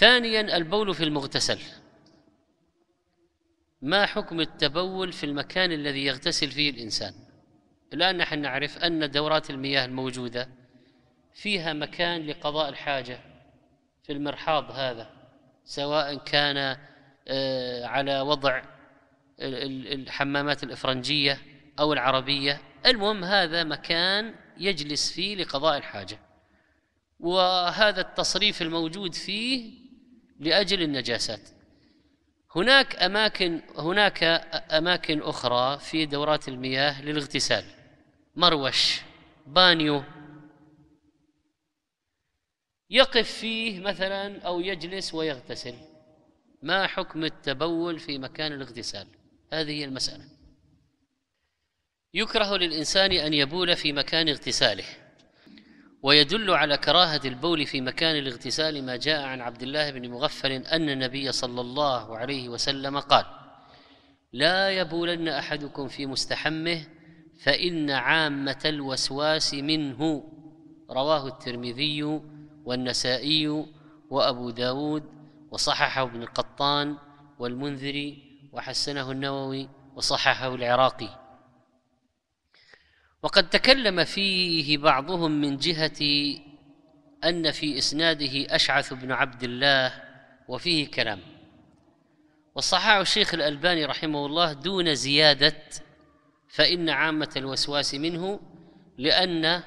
ثانيا البول في المغتسل ما حكم التبول في المكان الذي يغتسل فيه الإنسان الآن نحن نعرف أن دورات المياه الموجودة فيها مكان لقضاء الحاجة في المرحاض هذا سواء كان آه، على وضع الحمامات الإفرنجية أو العربية المهم هذا مكان يجلس فيه لقضاء الحاجة وهذا التصريف الموجود فيه لأجل النجاسات هناك أماكن هناك أماكن أخرى في دورات المياه للاغتسال مروش بانيو يقف فيه مثلا أو يجلس ويغتسل ما حكم التبول في مكان الاغتسال هذه هي المسألة يكره للإنسان أن يبول في مكان اغتساله ويدل على كراهة البول في مكان الاغتسال ما جاء عن عبد الله بن مغفل أن النبي صلى الله عليه وسلم قال لا يبولن أحدكم في مستحمه فإن عامة الوسواس منه رواه الترمذي والنسائي وأبو داود وصححه ابن القطان والمنذري وحسنه النووي وصححه العراقي وقد تكلم فيه بعضهم من جهة أن في إسناده أشعث بن عبد الله وفيه كلام وصححه الشيخ الألباني رحمه الله دون زيادة فإن عامة الوسواس منه لأن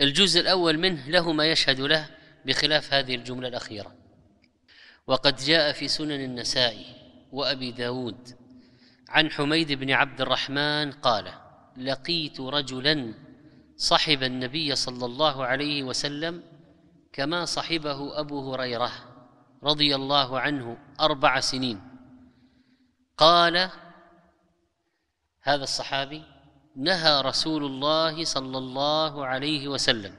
الجزء الأول منه له ما يشهد له بخلاف هذه الجملة الأخيرة وقد جاء في سنن النسائي وأبي داود عن حميد بن عبد الرحمن قال لقيت رجلا صحب النبي صلى الله عليه وسلم كما صحبه ابو هريره رضي الله عنه اربع سنين قال هذا الصحابي نهى رسول الله صلى الله عليه وسلم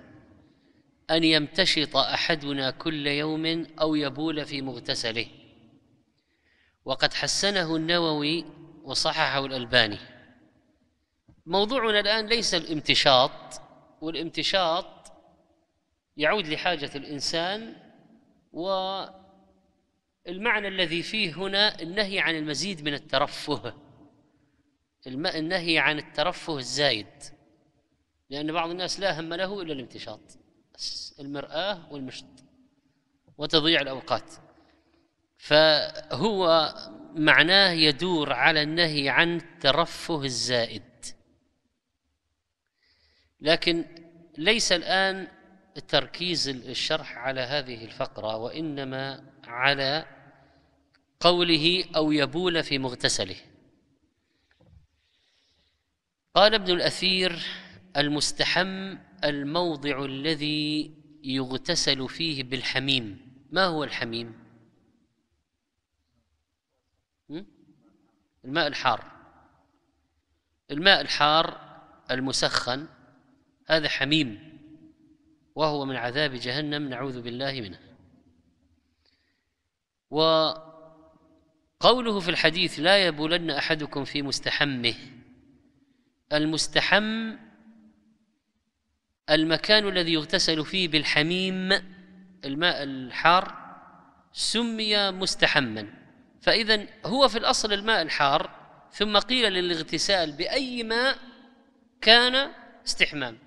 ان يمتشط احدنا كل يوم او يبول في مغتسله وقد حسنه النووي وصححه الالباني موضوعنا الآن ليس الامتشاط والامتشاط يعود لحاجة الإنسان والمعنى الذي فيه هنا النهي عن المزيد من الترفه النهي عن الترفه الزايد لأن بعض الناس لا هم له إلا الامتشاط المرآة والمشط وتضيع الأوقات فهو معناه يدور على النهي عن الترفه الزائد لكن ليس الآن تركيز الشرح على هذه الفقرة وإنما على قوله أو يبول في مغتسله قال ابن الأثير المستحم الموضع الذي يغتسل فيه بالحميم ما هو الحميم؟ الماء الحار الماء الحار المسخن هذا حميم وهو من عذاب جهنم نعوذ بالله منه وقوله في الحديث لا يبولن أحدكم في مستحمه المستحم المكان الذي يغتسل فيه بالحميم الماء الحار سمي مستحما فإذا هو في الأصل الماء الحار ثم قيل للاغتسال بأي ماء كان استحمام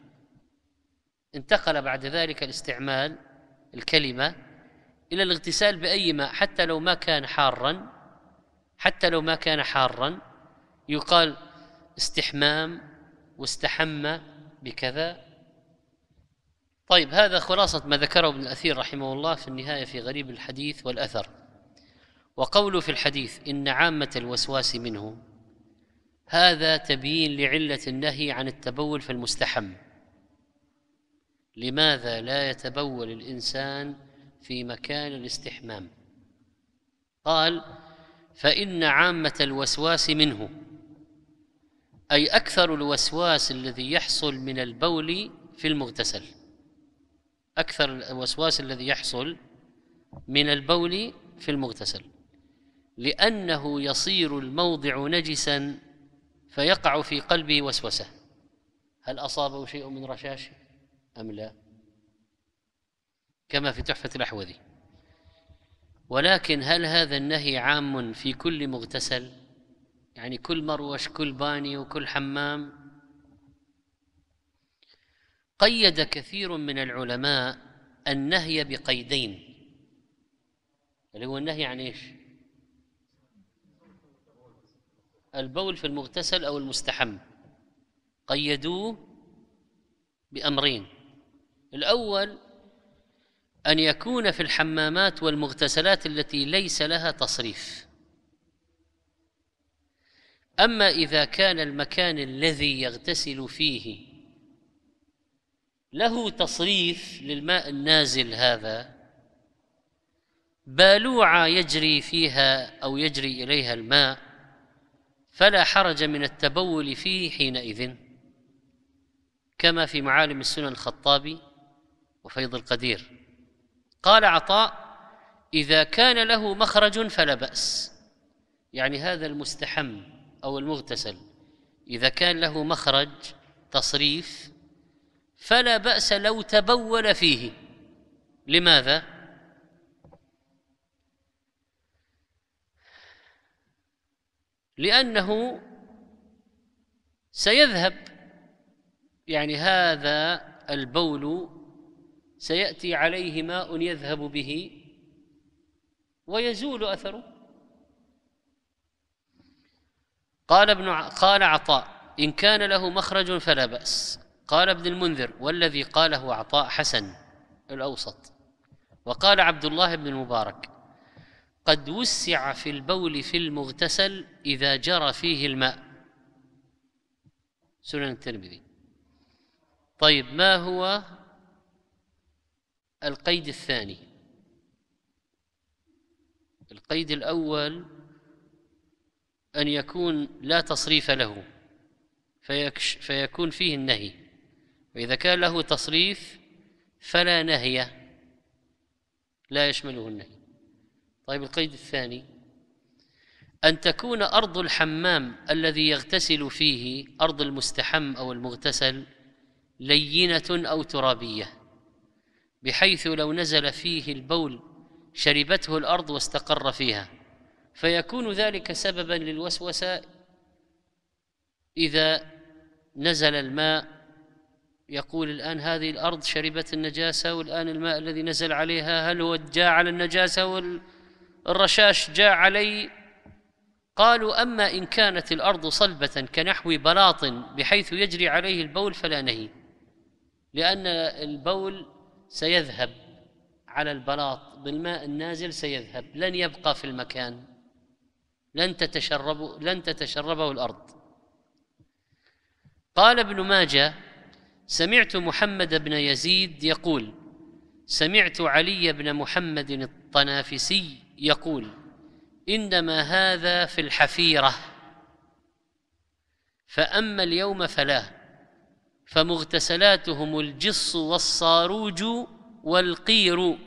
انتقل بعد ذلك الاستعمال الكلمة إلى الاغتسال بأي ماء حتى لو ما كان حارا حتى لو ما كان حارا يقال استحمام واستحمى بكذا طيب هذا خلاصة ما ذكره ابن الأثير رحمه الله في النهاية في غريب الحديث والأثر وقوله في الحديث إن عامة الوسواس منه هذا تبيين لعلة النهي عن التبول في المستحم لماذا لا يتبول الإنسان في مكان الاستحمام قال فإن عامة الوسواس منه أي أكثر الوسواس الذي يحصل من البول في المغتسل أكثر الوسواس الذي يحصل من البول في المغتسل لأنه يصير الموضع نجسا فيقع في قلبه وسوسة هل أصابه شيء من رشاشه أم لا كما في تحفة الأحوذي ولكن هل هذا النهي عام في كل مغتسل يعني كل مروش كل باني وكل حمام قيد كثير من العلماء النهي بقيدين اللي هو النهي عن ايش البول في المغتسل او المستحم قيدوه بامرين الأول أن يكون في الحمامات والمغتسلات التي ليس لها تصريف أما إذا كان المكان الذي يغتسل فيه له تصريف للماء النازل هذا بالوعة يجري فيها أو يجري إليها الماء فلا حرج من التبول فيه حينئذ كما في معالم السنن الخطابي وفيض القدير قال عطاء إذا كان له مخرج فلا بأس يعني هذا المستحم أو المغتسل إذا كان له مخرج تصريف فلا بأس لو تبول فيه لماذا؟ لأنه سيذهب يعني هذا البول سياتي عليه ماء يذهب به ويزول اثره قال ابن ع... قال عطاء ان كان له مخرج فلا باس قال ابن المنذر والذي قاله عطاء حسن الاوسط وقال عبد الله بن المبارك قد وسع في البول في المغتسل اذا جرى فيه الماء سنن الترمذي طيب ما هو القيد الثاني القيد الأول أن يكون لا تصريف له فيكش فيكون فيه النهي وإذا كان له تصريف فلا نهي لا يشمله النهي طيب القيد الثاني أن تكون أرض الحمام الذي يغتسل فيه أرض المستحم أو المغتسل لينة أو ترابية بحيث لو نزل فيه البول شربته الارض واستقر فيها فيكون ذلك سببا للوسوسه اذا نزل الماء يقول الان هذه الارض شربت النجاسه والان الماء الذي نزل عليها هل هو جاء على النجاسه والرشاش جاء علي قالوا اما ان كانت الارض صلبه كنحو بلاط بحيث يجري عليه البول فلا نهي لان البول سيذهب على البلاط بالماء النازل سيذهب لن يبقى في المكان لن تتشرب لن تتشربه الارض قال ابن ماجه سمعت محمد بن يزيد يقول سمعت علي بن محمد الطنافسي يقول انما هذا في الحفيره فاما اليوم فلا فمغتسلاتهم الجص والصاروج والقير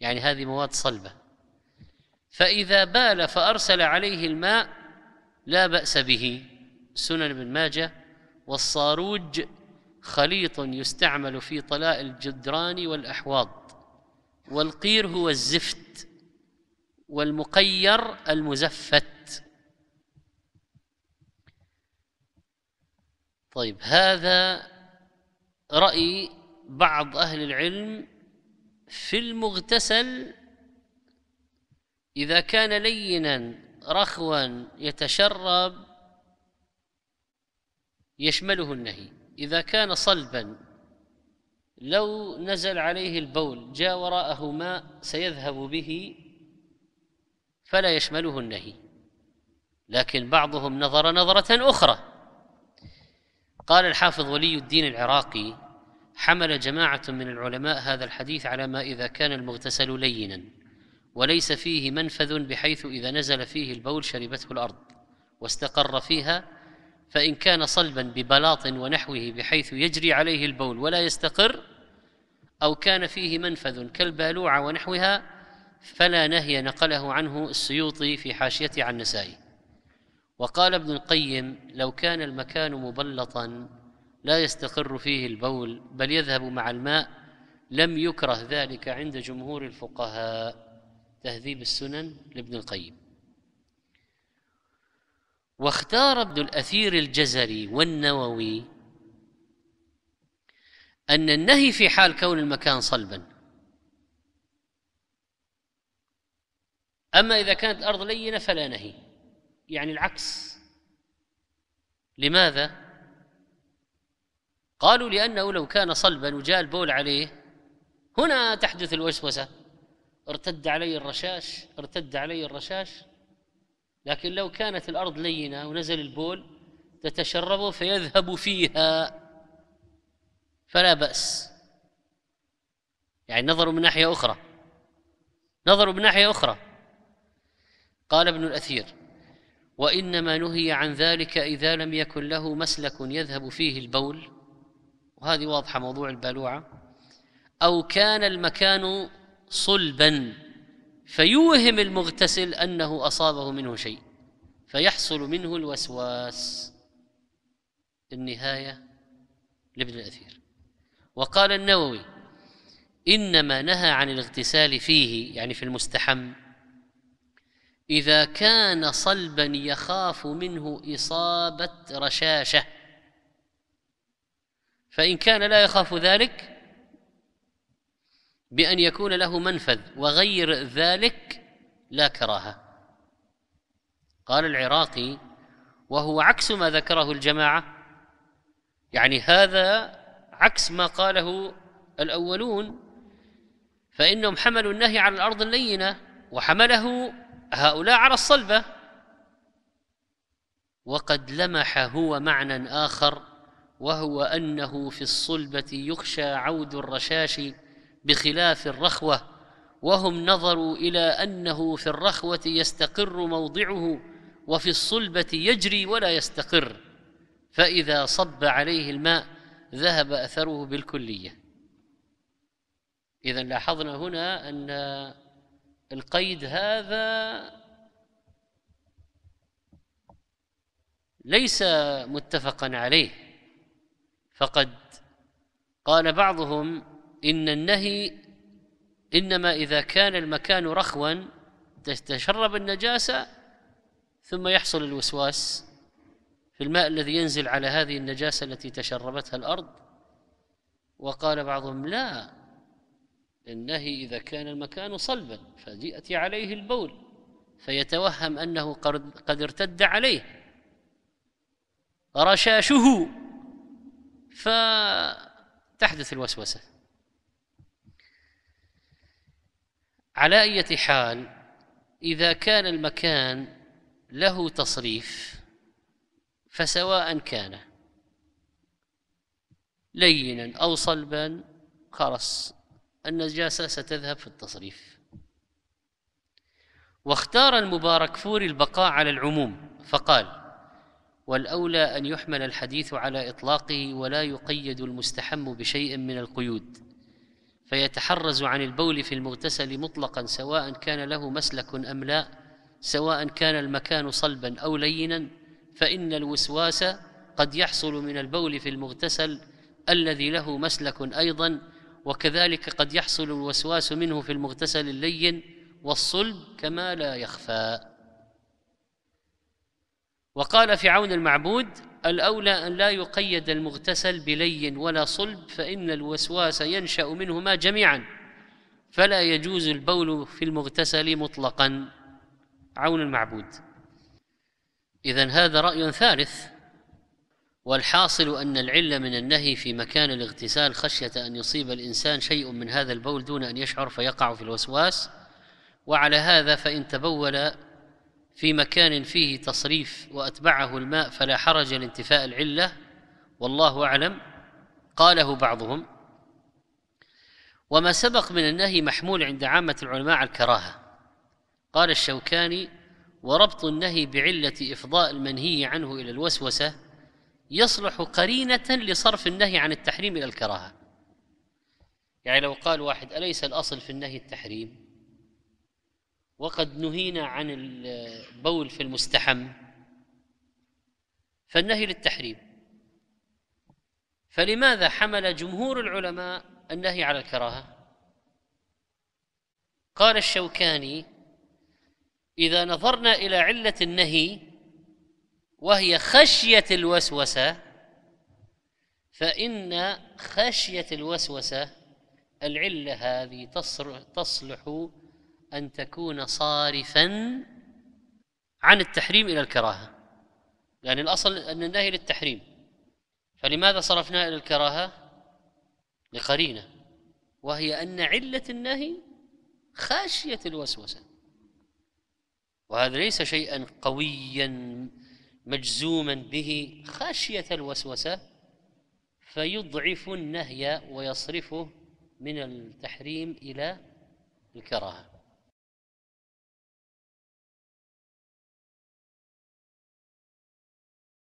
يعني هذه مواد صلبه فاذا بال فارسل عليه الماء لا باس به سنن ابن ماجه والصاروج خليط يستعمل في طلاء الجدران والاحواض والقير هو الزفت والمقير المزفت طيب هذا رأي بعض أهل العلم في المغتسل إذا كان لينا رخوا يتشرب يشمله النهي إذا كان صلبا لو نزل عليه البول جاء وراءه ماء سيذهب به فلا يشمله النهي لكن بعضهم نظر نظرة أخرى قال الحافظ ولي الدين العراقي حمل جماعة من العلماء هذا الحديث على ما إذا كان المغتسل لينا وليس فيه منفذ بحيث إذا نزل فيه البول شربته الأرض واستقر فيها فإن كان صلبا ببلاط ونحوه بحيث يجري عليه البول ولا يستقر أو كان فيه منفذ كالبالوعة ونحوها فلا نهي نقله عنه السيوطي في حاشيته عن نسائه وقال ابن القيم لو كان المكان مبلطا لا يستقر فيه البول بل يذهب مع الماء لم يكره ذلك عند جمهور الفقهاء تهذيب السنن لابن القيم واختار ابن الاثير الجزري والنووي ان النهي في حال كون المكان صلبا اما اذا كانت الارض لينه فلا نهي يعني العكس لماذا قالوا لانه لو كان صلبا وجاء البول عليه هنا تحدث الوسوسه ارتد علي الرشاش ارتد علي الرشاش لكن لو كانت الارض لينه ونزل البول تتشربه فيذهب فيها فلا باس يعني نظروا من ناحيه اخرى نظروا من ناحيه اخرى قال ابن الاثير وانما نهي عن ذلك اذا لم يكن له مسلك يذهب فيه البول وهذه واضحه موضوع البالوعه او كان المكان صلبا فيوهم المغتسل انه اصابه منه شيء فيحصل منه الوسواس النهايه لابن الاثير وقال النووي انما نهى عن الاغتسال فيه يعني في المستحم إذا كان صلبا يخاف منه إصابة رشاشة فإن كان لا يخاف ذلك بأن يكون له منفذ وغير ذلك لا كراهة قال العراقي وهو عكس ما ذكره الجماعة يعني هذا عكس ما قاله الأولون فإنهم حملوا النهي على الأرض اللينة وحمله هؤلاء على الصلبة وقد لمح هو معنى آخر وهو أنه في الصلبة يخشى عود الرشاش بخلاف الرخوة وهم نظروا إلى أنه في الرخوة يستقر موضعه وفي الصلبة يجري ولا يستقر فإذا صب عليه الماء ذهب أثره بالكلية إذا لاحظنا هنا أن القيد هذا ليس متفقا عليه فقد قال بعضهم ان النهي انما اذا كان المكان رخوا تتشرب النجاسه ثم يحصل الوسواس في الماء الذي ينزل على هذه النجاسه التي تشربتها الارض وقال بعضهم لا النهي إذا كان المكان صلبا فجئت عليه البول فيتوهم أنه قد ارتد عليه رشاشه فتحدث الوسوسة على أية حال إذا كان المكان له تصريف فسواء كان لينا أو صلبا خلص النجاسة ستذهب في التصريف واختار المبارك فوري البقاء على العموم فقال والأولى أن يحمل الحديث على إطلاقه ولا يقيد المستحم بشيء من القيود فيتحرز عن البول في المغتسل مطلقا سواء كان له مسلك أم لا سواء كان المكان صلبا أو لينا فإن الوسواس قد يحصل من البول في المغتسل الذي له مسلك أيضا وكذلك قد يحصل الوسواس منه في المغتسل اللين والصلب كما لا يخفى وقال فرعون المعبود الأولى أن لا يقيد المغتسل بلين ولا صلب فإن الوسواس ينشأ منهما جميعا فلا يجوز البول في المغتسل مطلقا عون المعبود إذا هذا رأي ثالث والحاصل أن العلة من النهي في مكان الاغتسال خشية أن يصيب الإنسان شيء من هذا البول دون أن يشعر فيقع في الوسواس وعلى هذا فإن تبول في مكان فيه تصريف وأتبعه الماء فلا حرج لانتفاء العلة والله أعلم قاله بعضهم وما سبق من النهي محمول عند عامة العلماء على الكراهة قال الشوكاني وربط النهي بعلة إفضاء المنهي عنه إلى الوسوسة يصلح قرينة لصرف النهي عن التحريم إلى الكراهة يعني لو قال واحد أليس الأصل في النهي التحريم وقد نهينا عن البول في المستحم فالنهي للتحريم فلماذا حمل جمهور العلماء النهي على الكراهة قال الشوكاني إذا نظرنا إلى علة النهي وهي خشية الوسوسة فإن خشية الوسوسة العلة هذه تصلح أن تكون صارفا عن التحريم إلى الكراهة لأن يعني الأصل أن النهي للتحريم فلماذا صرفناه إلى الكراهة لقرينة وهي أن علة النهي خشية الوسوسة وهذا ليس شيئا قويا مجزوما به خشيه الوسوسه فيضعف النهي ويصرفه من التحريم الى الكراهه